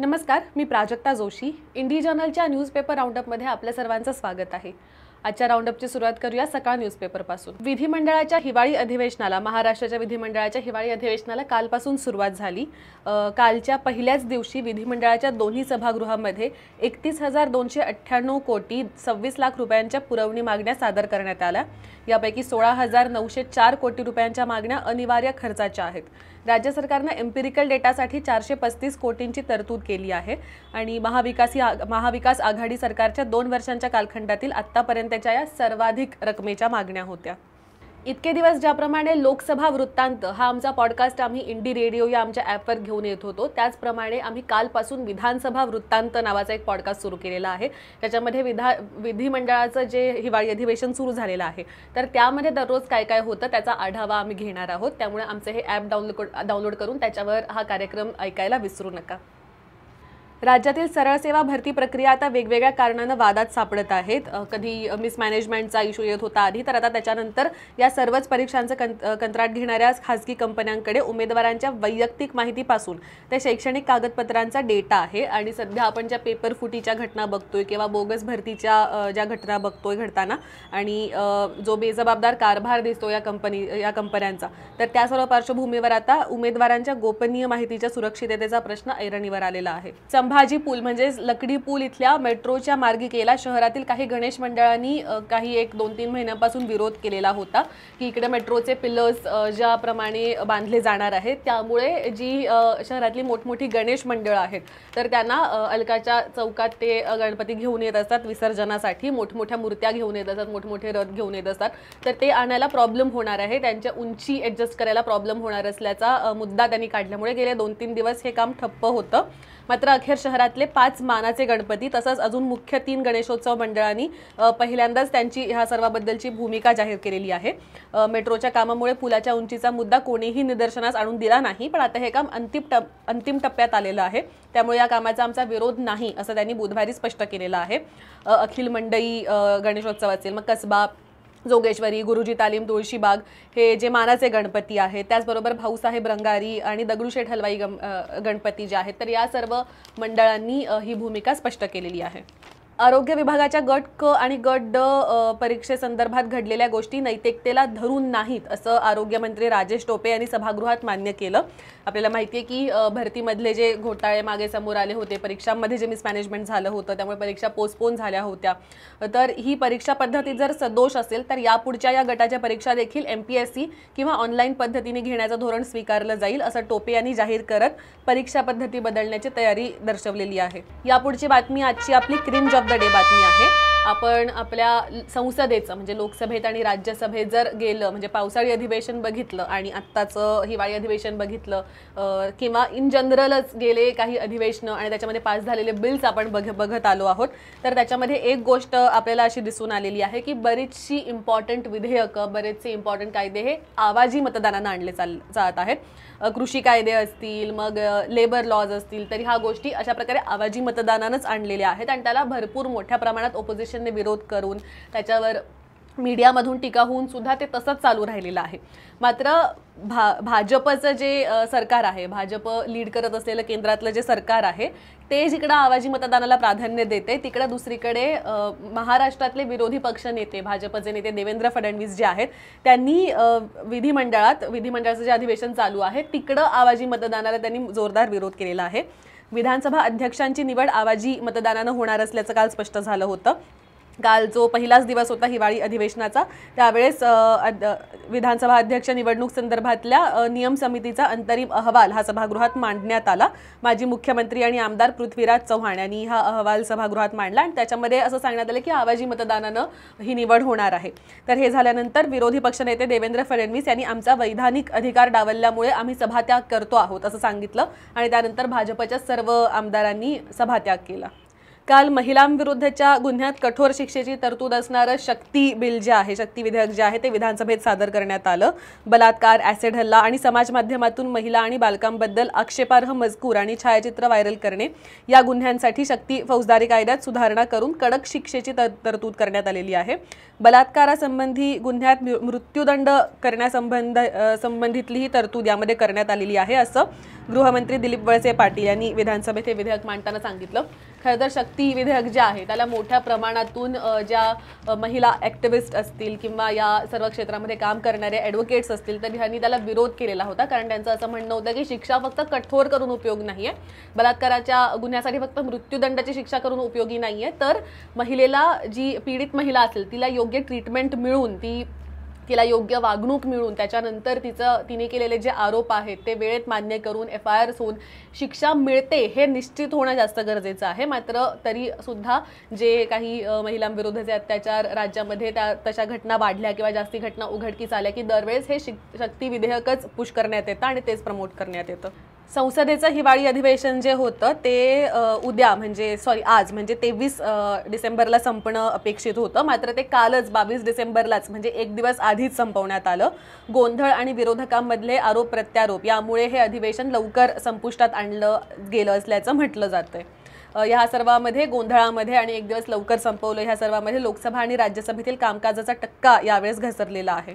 नमस्कार मी प्राजक्ता जोशी इंडी जर्नलच्या न्यूजपेपर राऊंडअपमध्ये आपल्या सर्वांचं स्वागत आहे आजच्या राऊंडअपची सुरुवात करूया सकाळ न्यूजपेपरपासून विधिमंडळाच्या हिवाळी अधिवेशनाला महाराष्ट्राच्या विधिमंडळाच्या हिवाळी अधिवेशनाला कालपासून सुरुवात झाली कालच्या पहिल्याच दिवशी विधिमंडळाच्या दोन्ही सभागृहामध्ये एकतीस हजार दोनशे अठ्ठ्याण्णव कोटी सव्वीस लाख रुपयांच्या पुरवणी मागण्या सादर करण्यात आल्या यापैकी सोळा हजार नऊशे चार कोटी रुपयांच्या मागण्या अनिवार्य खर्चाच्या आहेत राज्य सरकारनं एम्पिरिकल डेटासाठी चारशे पस्तीस कोटींची तरतूद केली आहे आणि महाविकास महाविकास आघाडी सरकारच्या दोन वर्षांच्या कालखंडातील आत्तापर्यंतच्या या सर्वाधिक रकमेच्या मागण्या होत्या इतके दिवस ज्याप्रमाणे लोकसभा वृत्तांत हा आमचा पॉडकास्ट आम्ही इंडी रेडिओ या आमच्या ॲपवर घेऊन येत होतो त्याचप्रमाणे आम्ही कालपासून विधानसभा वृत्तांत नावाचा एक पॉडकास्ट सुरू केलेला आहे त्याच्यामध्ये विधा विधिमंडळाचं जे हिवाळी अधिवेशन सुरू झालेलं आहे तर त्यामध्ये दररोज काय काय होतं त्याचा आढावा आम्ही घेणार आहोत त्यामुळे आमचं हे ॲप डाउनलोड डाउनलोड करून त्याच्यावर हा कार्यक्रम ऐकायला विसरू नका राज्यातील सरळ सेवा भरती प्रक्रिया आता वेगवेगळ्या कारणानं वादात सापडत आहेत कधी मिसमॅनेजमेंटचा इशू येत होता आधी तर आता त्याच्यानंतर या सर्वच परीक्षांचं कं कंत्राट घेणाऱ्या खासगी कंपन्यांकडे उमेदवारांच्या वैयक्तिक माहितीपासून ते शैक्षणिक कागदपत्रांचा डेटा आहे आणि सध्या आपण ज्या पेपर फुटीच्या घटना बघतोय किंवा बोगस भरतीच्या ज्या घटना बघतोय घडताना आणि जो बेजबाबदार कारभार दिसतो या कंपनी या कंपन्यांचा तर त्या सर्व पार्श्वभूमीवर आता उमेदवारांच्या गोपनीय माहितीच्या सुरक्षिततेचा प्रश्न ऐरणीवर आलेला आहे संभाजी पूल म्हणजेच लकडी पूल इथल्या मेट्रोच्या मार्गिकेला शहरातील काही गणेश मंडळांनी काही एक दोन तीन महिन्यांपासून विरोध केलेला होता की इकडे मेट्रोचे पिलर्स ज्याप्रमाणे बांधले जाणार आहेत त्यामुळे जी शहरातली मोठमोठी गणेश मंडळं आहेत तर त्यांना अलकाच्या चौकात ते गणपती घेऊन येत असतात विसर्जनासाठी मोठमोठ्या मूर्त्या घेऊन येत असतात मोठमोठे रथ घेऊन येत असतात तर ते आणायला प्रॉब्लेम होणार आहे त्यांच्या उंची ॲडजस्ट करायला प्रॉब्लेम होणार असल्याचा मुद्दा त्यांनी काढल्यामुळे गेले दोन तीन दिवस हे काम ठप्प होतं मात्र अखेर शहरातले पाच मानाचे गणपती तसंच अजून मुख्य तीन गणेशोत्सव मंडळांनी पहिल्यांदाच त्यांची ह्या सर्वाबद्दलची भूमिका जाहीर केलेली आहे मेट्रोच्या कामामुळे पुलाच्या उंचीचा मुद्दा कोणीही निदर्शनास आणून दिला नाही पण आता हे काम अंतिम टप अंतिम टप्प्यात आलेलं आहे त्यामुळे या कामाचा आमचा विरोध नाही असं त्यांनी बुधवारी स्पष्ट केलेलं आहे अखिल मंडई गणेशोत्सव असेल मग कसबा जोगेश्वरी गुरुजी तालीम तुळशीबाग हे जे मानाचे गणपती आहेत त्याचबरोबर भाऊसाहेब रंगारी आणि दगडूशेठ हलवाई गणपती जे आहेत तर या सर्व मंडळांनी ही भूमिका स्पष्ट केलेली आहे आरोग्य विभागाच्या गट क आणि गट ड परीक्षेसंदर्भात घडलेल्या गोष्टी नैतिकतेला धरून नाहीत असं आरोग्यमंत्री राजेश टोपे यांनी सभागृहात मान्य केलं आपल्याला माहिती आहे की भरतीमधले जे घोटाळे मागे समोर आले होते परीक्षांमध्ये जे मिसमॅनेजमेंट झालं होतं त्यामुळे परीक्षा पोस्टपोन झाल्या होत्या तर ही परीक्षा पद्धती जर सदोष असेल तर यापुढच्या या गटाच्या परीक्षा देखील एम पी एस सी किंवा ऑनलाईन पद्धतीने घेण्याचं धोरण स्वीकारलं जाईल असं टोपे यांनी जाहीर करत परीक्षा पद्धती बदलण्याची तयारी दर्शवलेली आहे यापुढची बातमी आजची आपली क्रीम जॉब धडे बातमी आहे आपण आपल्या संसदेचं म्हणजे लोकसभेत आणि राज्यसभेत जर गेलं म्हणजे पावसाळी अधिवेशन बघितलं आणि आत्ताचं हिवाळी अधिवेशन बघितलं किंवा इन जनरलच गेले काही अधिवेशनं आणि त्याच्यामध्ये पास झालेले बिल्स आपण बघ बघत आलो आहोत तर त्याच्यामध्ये एक गोष्ट आपल्याला अशी दिसून आलेली आहे की बरीचशी इम्पॉर्टंट विधेयकं बरेचसे इम्पॉर्टंट कायदे हे आवाजी मतदानानं आणले चाल जात आहेत कृषी कायदे असतील मग लेबर लॉज असतील तरी ह्या गोष्टी अशा प्रकारे आवाजी मतदानानंच आणलेल्या आहेत आणि त्याला भरपूर मोठ्या प्रमाणात ओपोजिशन पक्षांनी विरोध करून त्याच्यावर मीडियामधून टीका होऊन सुद्धा ते तसंच चालू राहिलेलं आहे मात्र भा भाजपचं जे सरकार आहे भाजप लीड करत असलेलं केंद्रातलं जे सरकार आहे ते जिकडं आवाजी मतदानाला प्राधान्य देते तिकडं दुसरीकडे महाराष्ट्रातले विरोधी पक्ष नेते भाजपचे नेते देवेंद्र फडणवीस जे आहेत त्यांनी विधिमंडळात विधिमंडळाचं जे अधिवेशन चालू आहे तिकडं आवाजी मतदानाला त्यांनी जोरदार विरोध केलेला आहे विधानसभा अध्यक्षांची निवड आवाजी मतदानानं होणार असल्याचं काल स्पष्ट झालं होतं काल जो पहिलाच दिवस होता हिवाळी अधिवेशनाचा त्यावेळेस विधानसभा अध्यक्ष निवडणूक संदर्भातल्या नियम समितीचा अंतरिम अहवाल हा सभागृहात मांडण्यात आला माजी मुख्यमंत्री आणि आमदार पृथ्वीराज चव्हाण यांनी हा अहवाल सभागृहात मांडला आणि त्याच्यामध्ये असं सांगण्यात आलं की आवाजी मतदानानं ही निवड होणार आहे तर हे झाल्यानंतर विरोधी पक्षनेते देवेंद्र फडणवीस यांनी आमचा वैधानिक अधिकार डावलल्यामुळे आम्ही सभात्याग करतो आहोत असं सांगितलं आणि त्यानंतर भाजपच्या सर्व आमदारांनी सभात्याग केला काल महिलांविरुद्धच्या गुन्ह्यात कठोर शिक्षेची तरतूद असणारं शक्ती बिल जे आहे शक्ती विधेयक जे आहे ते विधानसभेत सादर करण्यात आलं बलात्कार ऍसिड हल्ला आणि समाज माध्यमातून महिला आणि बालकांबद्दल आक्षेपार्ह मजकूर आणि छायाचित्र व्हायरल करणे या गुन्ह्यांसाठी शक्ती फौजदारी कायद्यात सुधारणा करून कडक शिक्षेची तरतूद करण्यात आलेली आहे बलात्कारासंबंधी गुन्ह्यात मृत्यूदंड करण्यासंबंध संबंधितली ही तरतूद यामध्ये करण्यात आलेली आहे असं गृहमंत्री दिलीप वळसे पाटील यांनी विधानसभेत हे विधेयक मांडताना सांगितलं खरं तर शक्ती विधेयक जे आहे त्याला मोठ्या प्रमाणातून ज्या महिला ॲक्टिव्हिस्ट असतील किंवा या सर्व क्षेत्रामध्ये काम करणारे ॲडव्होकेट्स असतील तर ह्यांनी त्याला विरोध केलेला होता कारण त्यांचं असं म्हणणं होतं की शिक्षा फक्त कठोर करून उपयोग नाही आहे बलात्काराच्या गुन्ह्यासाठी फक्त मृत्यूदंडाची शिक्षा करून उपयोगी नाही आहे तर महिलेला जी पीडित महिला असेल तिला योग्य ट्रीटमेंट मिळून ती तिला योग्य वागणूक मिळून त्याच्यानंतर तिचं तिने केलेले जे आरोप आहेत ते वेळेत मान्य करून एफ आय आर होऊन शिक्षा मिळते हे निश्चित होणं जास्त गरजेचं आहे मात्र तरी सुद्धा जे काही महिलांविरुद्धचे अत्याचार राज्यामध्ये त्या तशा घटना वाढल्या किंवा जास्ती घटना उघडकीस आल्या की दरवेळेस हे शिक शक्ती विधेयकच पुश करण्यात येतं आणि तेच प्रमोट करण्यात येतं संसदेचं हिवाळी अधिवेशन जे होतं ते उद्या म्हणजे सॉरी आज म्हणजे तेवीस डिसेंबरला संपणं अपेक्षित होतं मात्र ते कालच बावीस डिसेंबरलाच म्हणजे एक दिवस आधीच संपवण्यात आलं गोंधळ आणि विरोधकांमधले आरोप प्रत्यारोप यामुळे हे अधिवेशन लवकर संपुष्टात आणलं गेलं असल्याचं म्हटलं जातंय ह्या सर्वामध्ये गोंधळामध्ये आणि एक दिवस लवकर संपवलं ह्या सर्वामध्ये लोकसभा आणि राज्यसभेतील कामकाजाचा टक्का यावेळेस घसरलेला आहे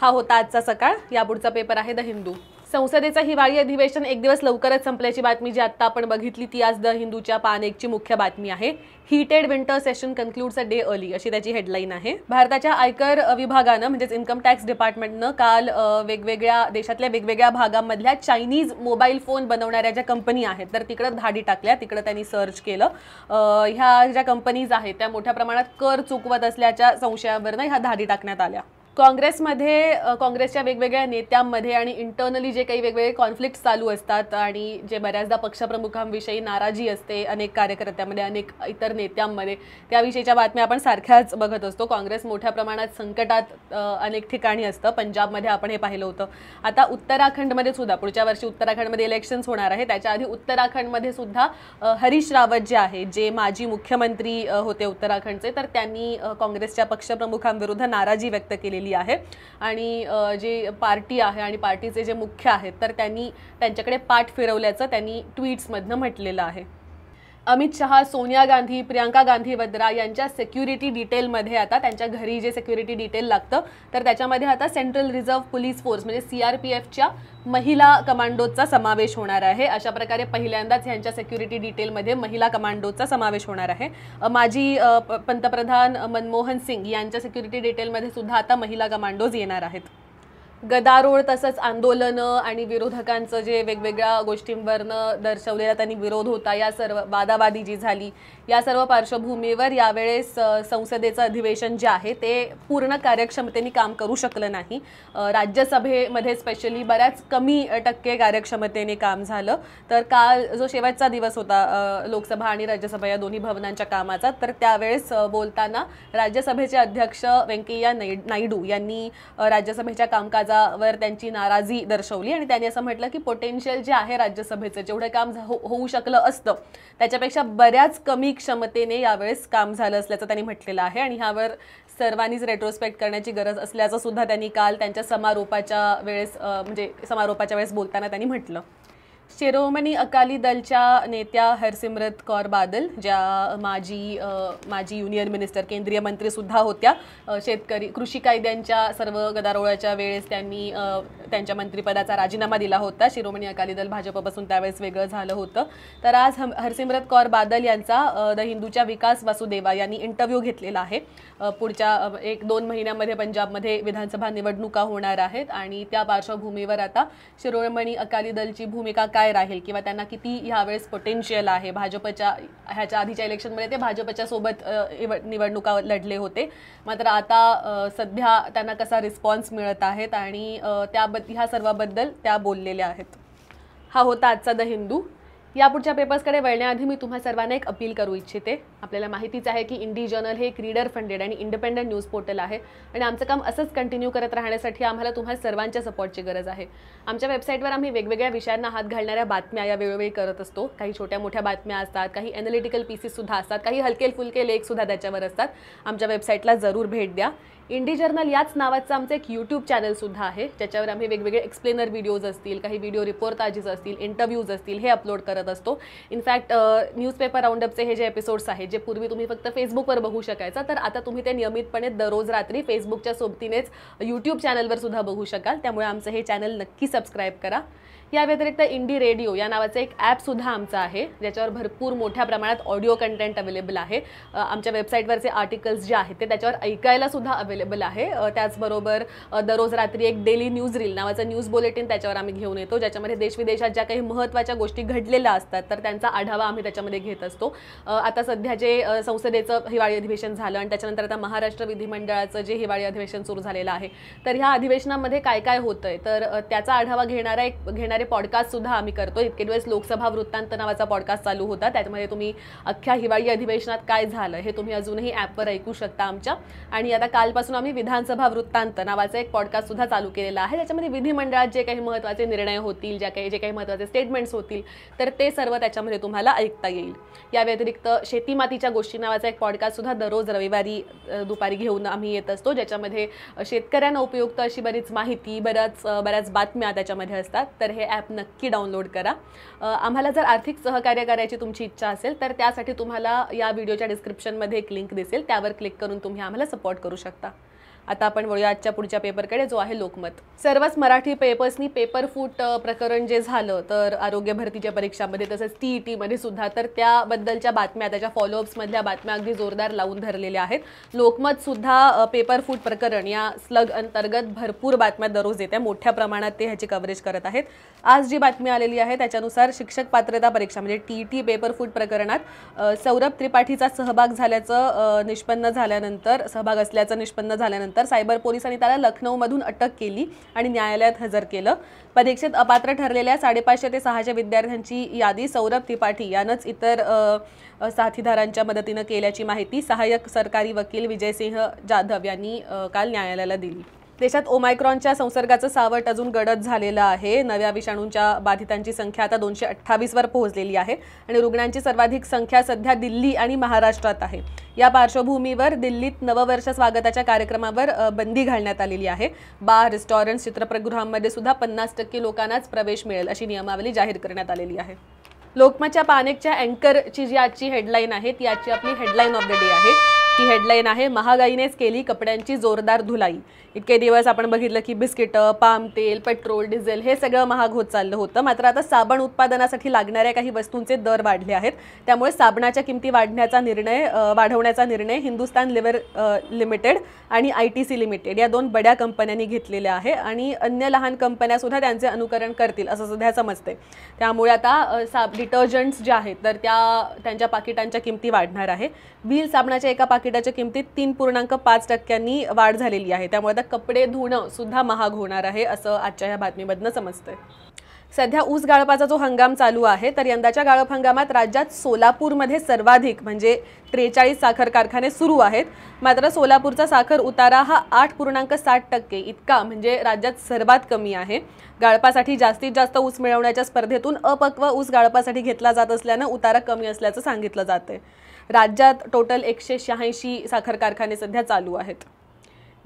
हा होता आजचा सकाळ यापुढचा पेपर आहे द हिंदू संसदेचं हिवाळी अधिवेशन एक दिवस लवकरच संपल्याची बातमी जी आत्ता आपण बघितली ती आज द हिंदूच्या पान एकची मुख्य बातमी आहे heated winter session concludes a day early अशी त्याची हेडलाईन आहे भारताच्या आयकर विभागानं म्हणजेच इन्कम टॅक्स डिपार्टमेंटनं काल वेगवेगळ्या देशातल्या वेगवेगळ्या भागांमधल्या चायनीज मोबाईल फोन बनवणाऱ्या ज्या कंपनी आहेत तर तिकडं धाडी टाकल्या तिकडं त्यांनी सर्च केलं ह्या ज्या कंपनीज आहेत त्या मोठ्या प्रमाणात कर चुकवत असल्याच्या संशयावरनं ह्या धाडी टाकण्यात आल्या काँग्रेसमध्ये काँग्रेसच्या वेगवेगळ्या नेत्यांमध्ये आणि इंटरनली जे काही वेगवेगळे कॉन्फ्लिक्ट चालू असतात आणि जे बऱ्याचदा पक्षप्रमुखांविषयी नाराजी असते अनेक कार्यकर्त्यांमध्ये अनेक इतर नेत्यांमध्ये त्याविषयीच्या बातम्या आपण सारख्याच बघत असतो काँग्रेस मोठ्या प्रमाणात संकटात अनेक ठिकाणी असतं पंजाबमध्ये आपण हे पाहिलं होतं आता उत्तराखंडमध्ये सुद्धा पुढच्या वर्षी उत्तराखंडमध्ये इलेक्शन्स होणार आहे त्याच्या आधी उत्तराखंडमध्ये सुद्धा हरीश रावत जे आहे जे माजी मुख्यमंत्री होते उत्तराखंडचे तर त्यांनी काँग्रेसच्या पक्षप्रमुखांविरुद्ध नाराजी व्यक्त केली केली आहे आणि जे पार्टी आहे आणि पार्टीचे जे मुख्य आहेत तर त्यांनी त्यांच्याकडे पाठ फिरवल्याचं त्यांनी ट्विट्समधनं म्हटलेलं आहे अमित शहा सोनिया गांधी प्रियंका गांधी वद्रा यांच्या सेक्युरिटी डिटेलमध्ये आता त्यांच्या घरी जे सेक्युरिटी डिटेल लागतं तर त्याच्यामध्ये आता सेंट्रल रिझर्व्ह पोलीस फोर्स म्हणजे सी आर पी एफच्या महिला कमांडोचा समावेश होणार आहे अशा प्रकारे पहिल्यांदाच यांच्या सेक्युरिटी डिटेलमध्ये महिला कमांडोचा समावेश होणार आहे माजी पंतप्रधान मनमोहन सिंग यांच्या सेक्युरिटी डिटेलमध्ये सुद्धा आता महिला कमांडोज येणार आहेत गदारोळ तसंच आंदोलनं आणि विरोधकांचं जे वेगवेगळ्या गोष्टींवरनं दर्शवलेला त्यांनी विरोध होता या सर्व वादावादी जी झाली या सर्व पार्श्वभूमीवर यावेळेस संसदेचं अधिवेशन जे आहे ते पूर्ण कार्यक्षमतेने काम करू शकलं नाही राज्यसभेमध्ये स्पेशली बऱ्याच कमी टक्के कार्यक्षमतेने काम झालं तर काल जो शेवटचा दिवस होता लोकसभा आणि राज्यसभा या दोन्ही भवनांच्या कामाचा तर त्यावेळेस बोलताना राज्यसभेचे अध्यक्ष व्यंकय्या नायडू यांनी राज्यसभेच्या कामकाजावर त्यांची नाराजी दर्शवली आणि त्यांनी असं म्हटलं की पोटेन्शियल जे आहे राज्यसभेचं जेवढं काम हो-, होऊ शकलं असतं त्याच्यापेक्षा बऱ्याच कमी क्षमतेने यावेळेस काम झालं असल्याचं त्यांनी म्हटलेलं आहे आणि ह्यावर सर्वांनीच रेट्रोस्पेक्ट करण्याची गरज असल्याचं सुद्धा त्यांनी काल त्यांच्या समारोपाच्या वेळेस म्हणजे समारोपाच्या वेळेस बोलताना त्यांनी म्हटलं शिरोमणी अकाली दलच्या नेत्या हरसिमरत कौर बादल ज्या माजी माजी युनियन मिनिस्टर केंद्रीय मंत्रीसुद्धा होत्या शेतकरी कृषी कायद्यांच्या सर्व गदारोळाच्या वेळेस त्यांनी त्यांच्या मंत्रिपदाचा राजीनामा दिला होता शिरोमणी अकाली दल भाजपपासून त्यावेळेस वेगळं झालं होतं तर आज हरसिमरत कौर बादल यांचा द हिंदूच्या विकास वासुदेवा यांनी इंटरव्ह्यू घेतलेला आहे पुढच्या एक दोन महिन्यामध्ये पंजाबमध्ये विधानसभा निवडणुका होणार आहेत आणि त्या पार्श्वभूमीवर आता शिरोमणी अकाली दलची भूमिका काय राहील किंवा त्यांना किती ह्यावेळेस पोटेन्शियल आहे भाजपच्या ह्याच्या आधीच्या इलेक्शनमध्ये ते भाजपच्या सोबत निवडणुका लढले होते मात्र आता सध्या त्यांना कसा रिस्पॉन्स मिळत आहेत आणि त्याबद्दल ह्या सर्वाबद्दल त्या बोललेल्या आहेत हा होता आजचा द हिंदू यापुढच्या पेपर्सकडे वळण्याआधी मी तुम्हा सर्वांना एक अपील करू इच्छिते आपल्याला माहितीच आहे की इंडी जर्नल हे एक रीडर फंडेड आणि इंडिपेंडंट न्यूज पोर्टल आहे आणि आमचं काम असंच कंटिन्यू करत राहण्यासाठी आम्हाला तुम्हा सर्वांच्या सपोर्टची गरज आहे आमच्या वेबसाईटवर आम्ही वेगवेगळ्या विषयांना हात घालणाऱ्या बातम्या या वेळोवेळी करत असतो काही छोट्या मोठ्या बातम्या असतात काही अनालिटिकल पीसेससुद्धा असतात काही हलके फुलके लेखसुद्धा त्याच्यावर असतात आमच्या वेबसाईटला जरूर भेट द्या इंडी जर्नल याच नावाचं आमचं एक यूट्यूब चॅनलसुद्धा आहे ज्याच्यावर आम्ही वेगवेगळे एक्सप्लेनर व्हिडिओज असतील काही व्हिडिओ रिपोर्टाजेस असतील इंटरव्ह्यूज असतील हे अपलोड करत असतो इनफॅक्ट न्यूजपेपर राऊंडअपचे हे जे एपिसोड्स आहेत जे पूर्वी तुम्ही फक्त फेसबुकवर बघू शकायचा तर आता तुम्ही ते नियमितपणे दररोज रात्री फेसबुकच्या सोबतीनेच यूट्यूब चॅनलवर सुद्धा बघू शकाल त्यामुळे आमचं हे चॅनल नक्की सबस्क्राईब करा या व्यतिरिक्त इंडी रेडिओ या नावाचं एक ॲपसुद्धा आमचं आहे ज्याच्यावर भरपूर मोठ्या प्रमाणात ऑडिओ कंटेंट अवेलेबल आहे आमच्या वेबसाईटवरचे आर्टिकल्स जे आहेत ते त्याच्यावर ऐकायला सुद्धा अवेलेबल आहे त्याचबरोबर दररोज रात्री एक डेली न्यूज रील नावाचं न्यूज बुलेटिन त्याच्यावर आम्ही घेऊन येतो ज्याच्यामध्ये देशविदेशात ज्या काही महत्त्वाच्या गोष्टी घडलेल्या असतात तर त्यांचा आढावा आम्ही त्याच्यामध्ये घेत असतो आता सध्या जे संसदेचं हिवाळी अधिवेशन झालं आणि त्याच्यानंतर आता महाराष्ट्र विधिमंडळाचं जे हिवाळी अधिवेशन सुरू झालेलं आहे तर ह्या अधिवेशनामध्ये काय काय होतंय तर त्याचा आढावा घेणारा एक घेणारे प्रकारे पॉडकास्ट सुद्धा आम्ही करतो इतके दिवस लोकसभा वृत्तांत नावाचा पॉडकास्ट चालू होता त्यामध्ये तुम्ही अख्ख्या हिवाळी अधिवेशनात काय झालं हे तुम्ही अजूनही ॲपवर ऐकू शकता आमच्या आणि आता कालपासून आम्ही विधानसभा वृत्तांत नावाचा एक पॉडकास्ट सुद्धा चालू केलेला आहे त्याच्यामध्ये विधिमंडळात जे काही महत्त्वाचे निर्णय होतील ज्या काही जे काही महत्त्वाचे स्टेटमेंट्स होतील तर ते सर्व त्याच्यामध्ये तुम्हाला ऐकता येईल या व्यतिरिक्त शेतीमातीच्या गोष्टी नावाचा एक पॉडकास्ट सुद्धा दररोज रविवारी दुपारी घेऊन आम्ही येत असतो ज्याच्यामध्ये शेतकऱ्यांना उपयुक्त अशी बरीच माहिती बऱ्याच बऱ्याच बातम्या त्याच्यामध्ये असतात तर हे ॲप नक्की डाउनलोड करा आम्हाला जर आर्थिक सहकार्य करायची तुमची इच्छा असेल तर त्यासाठी तुम्हाला या व्हिडिओच्या डिस्क्रिप्शनमध्ये एक लिंक दिसेल त्यावर क्लिक करून तुम्ही आम्हाला सपोर्ट करू शकता आता आपण बोलूया आजच्या पुढच्या पेपरकडे जो आहे लोकमत सर्वच मराठी पेपर्सनी पेपर फूट प्रकरण जे झालं तर आरोग्य भरतीच्या परीक्षामध्ये तसंच टी ई e टीमध्ये सुद्धा तर त्याबद्दलच्या बातम्या त्याच्या फॉलोअप्समधल्या बातम्या अगदी जोरदार लावून धरलेल्या आहेत लोकमतसुद्धा पेपर फूट प्रकरण या स्लग अंतर्गत भरपूर बातम्या दररोज आहे मोठ्या प्रमाणात ते ह्याची कव्हरेज करत आहेत आज जी बातमी आलेली आहे त्याच्यानुसार शिक्षक पात्रता परीक्षा म्हणजे टी टी पेपर फूट प्रकरणात सौरभ त्रिपाठीचा सहभाग झाल्याचं निष्पन्न झाल्यानंतर सहभाग असल्याचं निष्पन्न झाल्यानंतर तर सायबर पोलिसांनी त्याला लखनौमधून अटक केली आणि न्यायालयात हजर केलं परीक्षेत अपात्र ठरलेल्या साडेपाचशे ते सहाशे विद्यार्थ्यांची यादी सौरभ त्रिपाठी यानंच इतर साथीदारांच्या मदतीनं केल्याची माहिती सहाय्यक सरकारी वकील विजयसिंह जाधव यांनी काल न्यायालयाला दिली देशात ओमायक्रॉनच्या संसर्गाचं सावट अजून गडद झालेलं आहे नव्या विषाणूंच्या बाधितांची संख्या आता दोनशे अठ्ठावीसवर पोहोचलेली आहे आणि रुग्णांची सर्वाधिक संख्या सध्या दिल्ली आणि महाराष्ट्रात आहे या पार्श्वभूमीवर दिल्लीत नववर्ष स्वागताच्या कार्यक्रमावर बंदी घालण्यात आलेली आहे बार रेस्टॉरंट्स चित्रपटगृहांमध्ये सुद्धा पन्नास टक्के लोकांनाच प्रवेश मिळेल अशी नियमावली जाहीर करण्यात आलेली आहे लोकमतच्या पानेकच्या अँकरची जी आजची हेडलाईन आहे ती आजची आपली हेडलाईन ऑफ द डे आहे ही हेडलाईन आहे महागाईनेच केली कपड्यांची जोरदार धुलाई इतके दिवस आपण बघितलं की बिस्किटं पाम तेल पेट्रोल डिझेल हे सगळं महाग होत चाललं होतं मात्र आता साबण उत्पादनासाठी लागणाऱ्या काही वस्तूंचे दर वाढले आहेत त्यामुळे साबणाच्या किमती वाढण्याचा निर्णय वाढवण्याचा निर्णय हिंदुस्तान लिव्हर लिमिटेड आणि आय टी सी लिमिटेड या दोन बड्या कंपन्यांनी घेतलेल्या आहे आणि अन्य लहान कंपन्यासुद्धा त्यांचे अनुकरण करतील असं सध्या समजते त्यामुळे आता साब डिटर्जंट्स जे आहेत तर त्या त्यांच्या पाकिटांच्या किमती वाढणार आहे व्हील साबणाच्या एका पाकिटाच्या किमतीत तीन पूर्णांक पाच टक्क्यांनी वाढ झालेली आहे त्यामुळे आता कपडे धुणं सुद्धा महाग होणार आहे असं आजच्या या बातमीमधनं समजतंय सध्या ऊस गाळपाचा जो हंगाम चालू आहे तर यंदाच्या गाळप हंगामात राज्यात सोलापूरमध्ये सर्वाधिक म्हणजे त्रेचाळीस साखर कारखाने सुरू आहेत मात्र सोलापूरचा साखर उतारा हा आठ पूर्णांक साठ टक्के इतका म्हणजे राज्यात सर्वात कमी आहे गाळपासाठी जास्तीत जास्त ऊस मिळवण्याच्या स्पर्धेतून अपक्व ऊस गाळपासाठी घेतला जात असल्यानं उतारा कमी असल्याचं सांगितलं जाते राज्यात टोटल एकशे शहाऐंशी साखर कारखाने सध्या चालू आहेत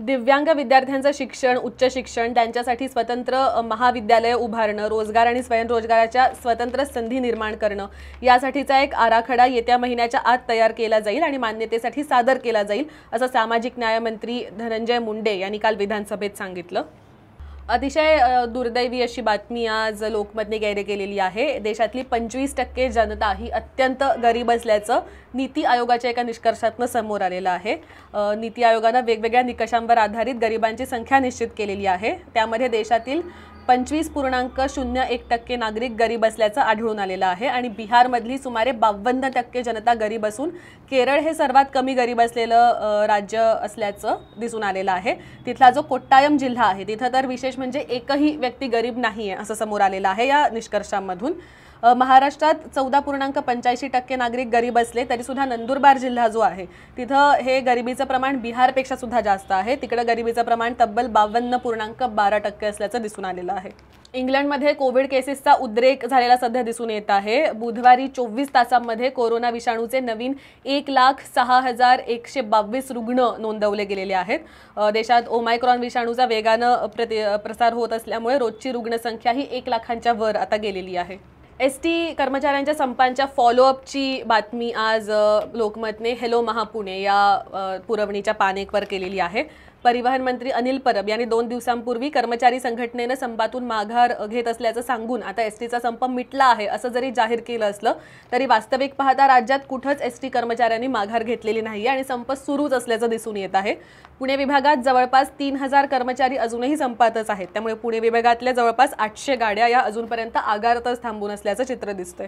दिव्यांग विद्यार्थ्यांचं शिक्षण उच्च शिक्षण त्यांच्यासाठी स्वतंत्र महाविद्यालय उभारणं रोजगार आणि स्वयंरोजगाराच्या स्वतंत्र संधी निर्माण करणं यासाठीचा एक आराखडा येत्या महिन्याच्या आत तयार केला जाईल आणि मान्यतेसाठी सादर केला जाईल असं सामाजिक न्यायमंत्री धनंजय मुंडे यांनी काल विधानसभेत सांगितलं अतिशय दुर्दैवी अशी बातमी आज लोकमतने गैरे केलेली आहे देशातली पंचवीस टक्के जनता ही अत्यंत गरीब असल्याचं नीती आयोगाच्या एका निष्कर्षातनं समोर आलेलं आहे नीती आयोगानं वेगवेगळ्या निकषांवर आधारित गरिबांची संख्या निश्चित केलेली आहे त्यामध्ये देशातील पंचवीस पूर्णांक शून्य एक टक्के नागरिक गरीब असल्याचं आढळून आलेलं आहे आणि बिहारमधली सुमारे बावन्न टक्के जनता गरीब असून केरळ हे सर्वात कमी गरीब असलेलं राज्य असल्याचं दिसून आलेलं आहे तिथला जो कोट्टायम जिल्हा आहे तिथं तर विशेष म्हणजे एकही व्यक्ती गरीब नाही आहे असं समोर आलेलं आहे या निष्कर्षांमधून महाराष्ट्रात चौदा पूर्णांक पंच्याऐंशी टक्के नागरिक गरीब असले तरीसुद्धा नंदुरबार जिल्हा जो आहे तिथं हे गरिबीचं प्रमाण बिहारपेक्षा सुद्धा जास्त आहे तिकडं गरिबीचं प्रमाण तब्बल बावन्न पूर्णांक बारा टक्के असल्याचं दिसून आलेलं आहे इंग्लंडमध्ये कोविड केसेसचा उद्रेक झालेला सध्या दिसून येत आहे बुधवारी चोवीस तासांमध्ये कोरोना विषाणूचे नवीन एक लाख सहा हजार एकशे बावीस रुग्ण नोंदवले गेलेले आहेत देशात ओमायक्रॉन विषाणूचा वेगानं प्रति प्रसार होत असल्यामुळे रोजची रुग्णसंख्या ही एक लाखांच्या वर आता गेलेली आहे एस टी कर्मचाऱ्यांच्या संपांच्या फॉलोअपची बातमी आज लोकमतने हॅलो महापुणे या पुरवणीच्या पानेकवर केलेली आहे परिवहन मंत्री अनिल परब यांनी दोन दिवसांपूर्वी कर्मचारी संघटनेनं संपातून माघार घेत असल्याचं सांगून आता एस टीचा संप मिटला आहे असं जरी जाहीर केलं असलं तरी वास्तविक पाहता राज्यात कुठंच एस टी कर्मचाऱ्यांनी माघार घेतलेली नाही आणि संप सुरूच असल्याचं दिसून येत आहे पुणे विभागात जवळपास तीन हजार कर्मचारी अजूनही संपातच आहेत त्यामुळे पुणे विभागातल्या जवळपास आठशे गाड्या या अजूनपर्यंत आगारातच थांबून असल्याचं चित्र दिसतंय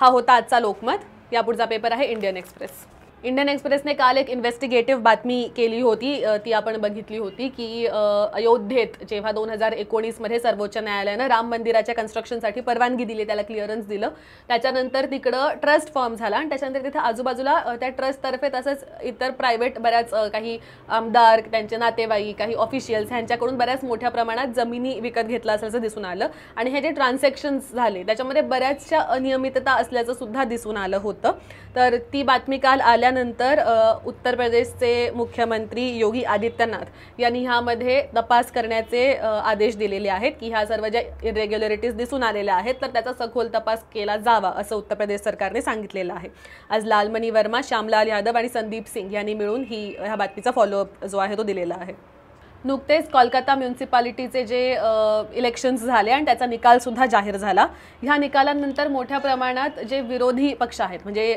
हा होता आजचा लोकमत यापुढचा पेपर आहे इंडियन एक्सप्रेस इंडियन एक्सप्रेसने काल एक इन्व्हेस्टिगेटिव्ह बातमी केली होती ती आपण बघितली होती की अयोध्येत जेव्हा दोन हजार एकोणीसमध्ये सर्वोच्च न्यायालयानं राम मंदिराच्या कन्स्ट्रक्शनसाठी परवानगी दिली त्याला क्लिअरन्स दिलं त्याच्यानंतर तिकडं ट्रस्ट फॉर्म झाला आणि त्याच्यानंतर तिथे आजूबाजूला त्या ट्रस्टतर्फे तसंच इतर प्रायव्हेट बऱ्याच काही आमदार त्यांचे नातेवाईक काही ऑफिशियल्स ह्यांच्याकडून बऱ्याच मोठ्या प्रमाणात जमिनी विकत घेतला असल्याचं दिसून आलं आणि हे जे ट्रान्झॅक्शन्स झाले त्याच्यामध्ये बऱ्याचशा अनियमितता असल्याचं सुद्धा दिसून आलं होतं तर ती बातमी काल आल्या त्यानंतर उत्तर प्रदेशचे मुख्यमंत्री योगी आदित्यनाथ यांनी ह्यामध्ये तपास करण्याचे आदेश दिलेले आहेत की ह्या सर्व ज्या इरेग्युलरिटीज दिसून आलेल्या आहेत तर त्याचा सखोल तपास केला जावा असं उत्तर प्रदेश सरकारने सांगितलेलं आहे आज लालमणी वर्मा श्यामलाल यादव आणि संदीप सिंग यांनी मिळून ही ह्या बातमीचा फॉलोअप जो आहे तो दिलेला आहे नुकतेच कोलकाता म्युन्सिपालिटीचे जे इलेक्शन्स झाले आणि त्याचा निकालसुद्धा जाहीर झाला ह्या निकालानंतर मोठ्या प्रमाणात जे विरोधी पक्ष आहेत म्हणजे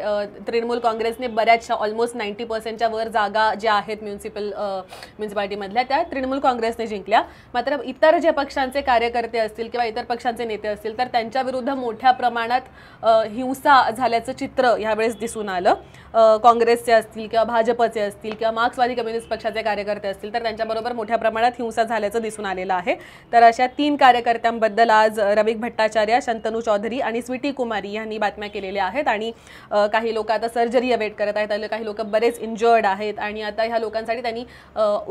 तृणमूल काँग्रेसने बऱ्याचशा ऑलमोस्ट नाईन्टी पर्सेंटच्या वर जागा ज्या आहेत म्युन्सिपल म्युन्सिपालिटीमधल्या त्या तृणमूल काँग्रेसने जिंकल्या मात्र इतर जे पक्षांचे कार्यकर्ते असतील किंवा इतर पक्षांचे नेते असतील तर त्यांच्याविरुद्ध मोठ्या प्रमाणात हिंसा झाल्याचं चित्र ह्यावेळेस दिसून आलं काँग्रेसचे असतील किंवा भाजपचे असतील किंवा मार्क्सवादी कम्युनिस्ट पक्षाचे कार्यकर्ते असतील तर त्यांच्याबरोबर मोठ्या मोठ्या प्रमाणात हिंसा झाल्याचं दिसून आलेलं आहे तर अशा तीन कार्यकर्त्यांबद्दल आज रविक भट्टाचार्य शंतनू चौधरी आणि स्वीटी कुमारी यांनी बातम्या केलेल्या आहेत आणि काही लोक आता सर्जरी अवेट करत आहेत काही लोक बरेच इंजर्ड आहेत आणि आता ह्या लोकांसाठी त्यांनी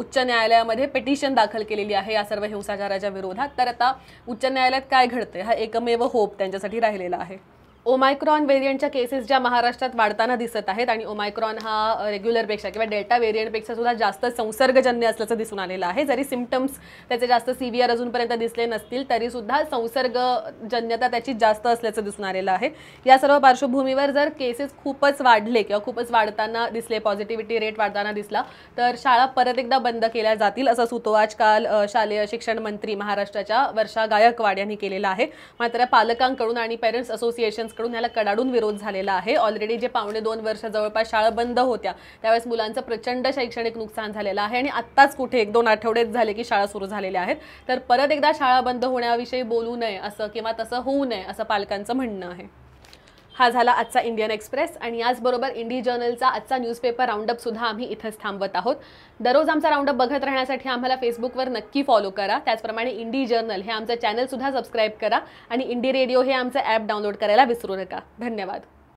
उच्च न्यायालयामध्ये पिटिशन दाखल केलेली आहे या सर्व हिंसाचाराच्या विरोधात तर आता उच्च न्यायालयात काय घडतं हा एकमेव होप त्यांच्यासाठी राहिलेला आहे ओमायक्रॉन व्हेरियंटच्या केसेस ज्या महाराष्ट्रात वाढताना दिसत आहेत आणि ओमायक्रॉन हा रेग्युलरपेक्षा किंवा डेल्टा वेरियंटपेक्षा सुद्धा जास्त संसर्गजन्य असल्याचं दिसून आलेलं आहे जरी सिमटम्स त्याचे जास्त सिव्हिअर अजूनपर्यंत दिसले नसतील तरीसुद्धा संसर्गजन्यता त्याची जास्त असल्याचं दिसून आलेलं आहे या सर्व पार्श्वभूमीवर जर केसेस खूपच वाढले किंवा खूपच वाढताना दिसले पॉझिटिव्हिटी रेट वाढताना दिसला तर शाळा परत एकदा बंद केल्या जातील असं सुतो काल शालेय शिक्षण मंत्री महाराष्ट्राच्या वर्षा गायकवाड यांनी केलेला आहे मात्र पालकांकडून आणि पेरेंट्स असोसिएशन पेरेंट्सकडून याला कडाडून विरोध झालेला आहे ऑलरेडी जे पावणे दोन वर्ष जवळपास शाळा बंद होत्या त्यावेळेस मुलांचं प्रचंड शैक्षणिक नुकसान झालेलं आहे आणि आत्ताच कुठे एक दोन आठवडेच झाले की शाळा सुरू झालेल्या आहेत तर परत एकदा शाळा बंद होण्याविषयी बोलू नये असं किंवा तसं होऊ नये असं पालकांचं म्हणणं आहे हा झाला आजचा इंडियन एक्सप्रेस आणि याचबरोबर इंडी जर्नलचा आजचा न्यूजपेपर राऊंडअप सुद्धा आम्ही इथंच थांबवत आहोत दररोज आमचा राऊंडअप बघत राहण्यासाठी आम्हाला फेसबुकवर नक्की फॉलो करा त्याचप्रमाणे इंडी जर्नल हे आमचं चॅनलसुद्धा सबस्क्राईब करा आणि इंडी रेडिओ हे आमचं ॲप डाउनलोड करायला विसरू नका धन्यवाद